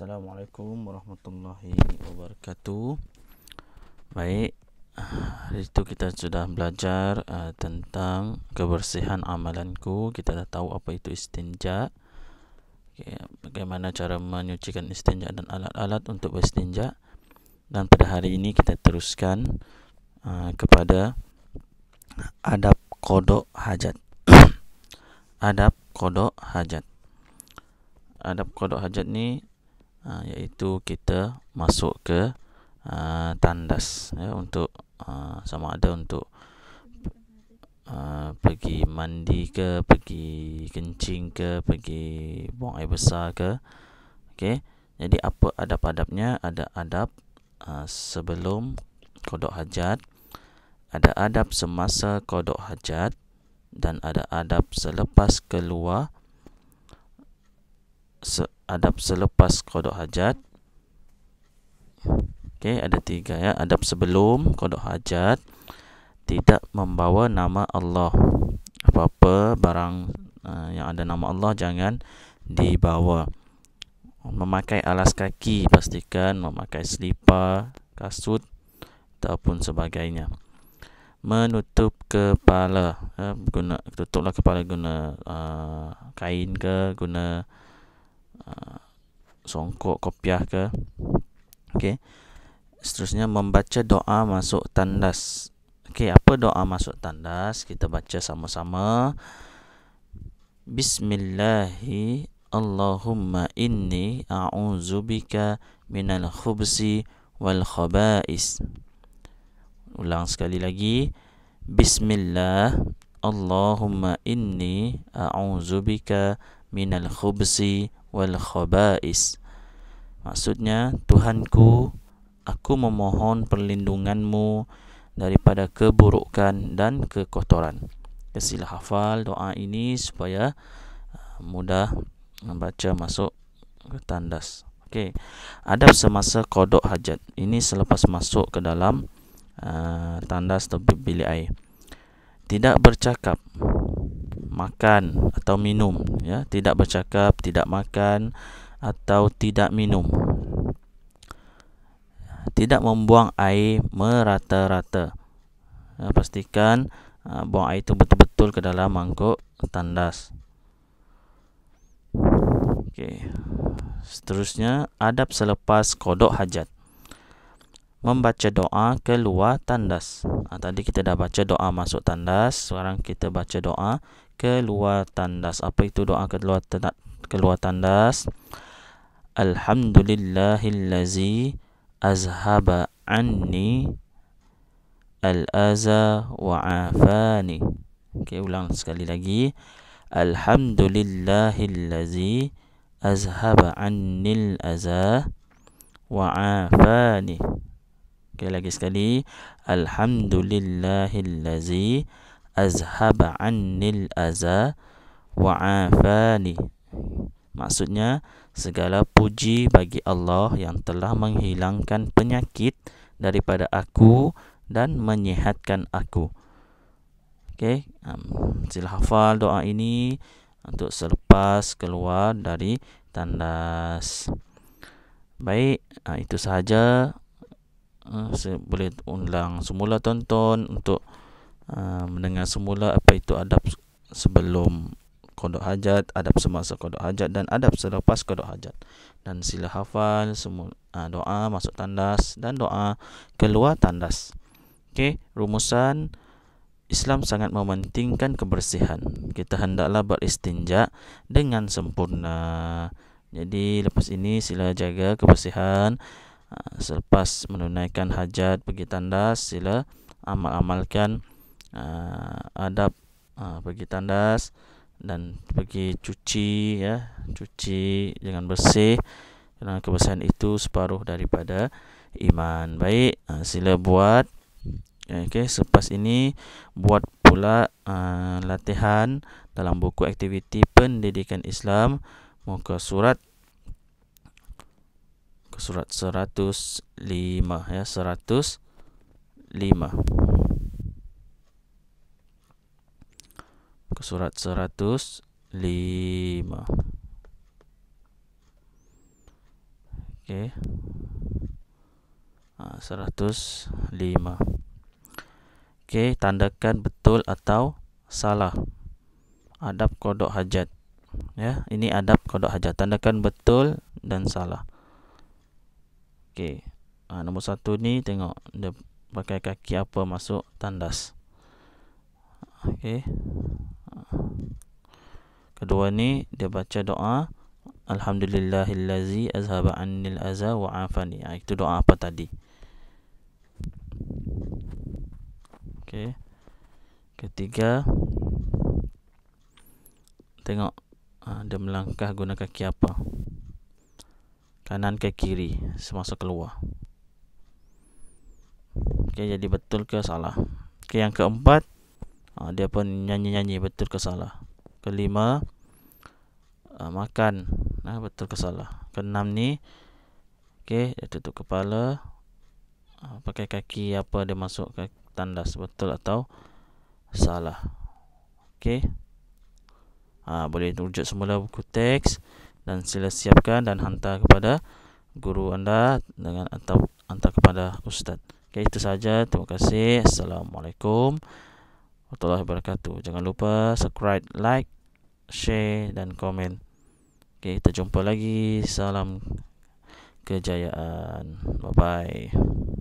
Assalamualaikum warahmatullahi wabarakatuh. Baik, hari itu kita sudah belajar uh, tentang kebersihan amalanku. Kita dah tahu apa itu istinja. Okay, bagaimana cara menyucikan istinja dan alat-alat untuk beristinja. Dan pada hari ini kita teruskan uh, kepada adab kodok hajat. adab kodok hajat. Adab kodok hajat ni ha, iaitu kita masuk ke ha, tandas ya untuk ha, sama ada untuk ha, pergi mandi ke pergi kencing ke pergi buang air besar ke okey jadi apa adab-adabnya ada adab ha, sebelum kodok hajat ada adab semasa kodok hajat dan ada adab selepas keluar se- adab selepas kodok hajat. okay, ada tiga ya. Adab sebelum kodok hajat tidak membawa nama Allah. Apa-apa barang uh, yang ada nama Allah jangan dibawa. Memakai alas kaki pastikan memakai selipar, kasut ataupun sebagainya. Menutup kepala, uh, guna tutuplah kepala guna uh, kain ke, guna Ah, songkok kopiah ke okey seterusnya membaca doa masuk tandas okey apa doa masuk tandas kita baca sama-sama bismillahi allahumma inni a'udzubika minal khubsi wal khaba'is ulang sekali lagi bismillah allahumma inni a'udzubika minal khubsi wal khaba'is. Maksudnya, Tuhanku, aku memohon perlindunganmu daripada keburukan dan kekotoran. Sila hafal doa ini supaya uh, mudah membaca masuk ke tandas. Okey. Adab semasa kodok hajat. Ini selepas masuk ke dalam uh, tandas atau bilik air. Tidak bercakap makan atau minum ya tidak bercakap tidak makan atau tidak minum tidak membuang air merata-rata ya, pastikan ha, buang air itu betul-betul ke dalam mangkuk tandas okey seterusnya adab selepas kodok hajat membaca doa keluar tandas. Ha, tadi kita dah baca doa masuk tandas, sekarang kita baca doa keluar tandas. Apa itu doa keluar tandas? Keluar tandas. Alhamdulillahillazi azhaba anni alaza aza wa afani. Okey, ulang sekali lagi. Alhamdulillahillazi azhaba anni alaza aza wa afani. Okey, lagi sekali. Alhamdulillahillazi azhaba annil aza wa'afani. Maksudnya, segala puji bagi Allah yang telah menghilangkan penyakit daripada aku dan menyehatkan aku. Okey, um, sila hafal doa ini untuk selepas keluar dari tandas. Baik, uh, itu sahaja. Uh, ha, saya boleh ulang semula tonton untuk... Ah, mendengar semula apa itu adab sebelum kodok hajat, adab semasa kodok hajat dan adab selepas kodok hajat. Dan sila hafal semua uh, doa masuk tandas dan doa keluar tandas. Okey, rumusan Islam sangat mementingkan kebersihan. Kita hendaklah beristinja dengan sempurna. Jadi lepas ini sila jaga kebersihan ah, selepas menunaikan hajat pergi tandas sila amal-amalkan uh, adab uh, ah, pergi tandas dan pergi cuci ya cuci dengan bersih kerana kebersihan itu separuh daripada iman baik uh, sila buat okey selepas ini buat pula uh, latihan dalam buku aktiviti pendidikan Islam muka surat ke surat 105 ya 105 ke surat 105 okey ah ha, 105 okey tandakan betul atau salah adab kodok hajat ya ini adab kodok hajat tandakan betul dan salah okey ha, nombor satu ni tengok dia pakai kaki apa masuk tandas okey Kedua ni dia baca doa Alhamdulillahillazi azhaba annil aza wa afani. Ha, itu doa apa tadi? Okey. Ketiga tengok ha, dia melangkah guna kaki apa? Kanan ke kiri semasa keluar. Okey jadi betul ke salah? Okey yang keempat ha, dia pun nyanyi-nyanyi betul ke salah kelima ha, makan nah ha, betul ke salah keenam ni okey tutup kepala ha, pakai kaki apa dia masuk ke tandas betul atau salah okey ha, boleh rujuk semula buku teks dan sila siapkan dan hantar kepada guru anda dengan atau hantar kepada ustaz. Okay itu saja. Terima kasih. Assalamualaikum warahmatullahi wabarakatuh. Jangan lupa subscribe, like, share dan komen. Okay, kita jumpa lagi. Salam kejayaan. Bye-bye.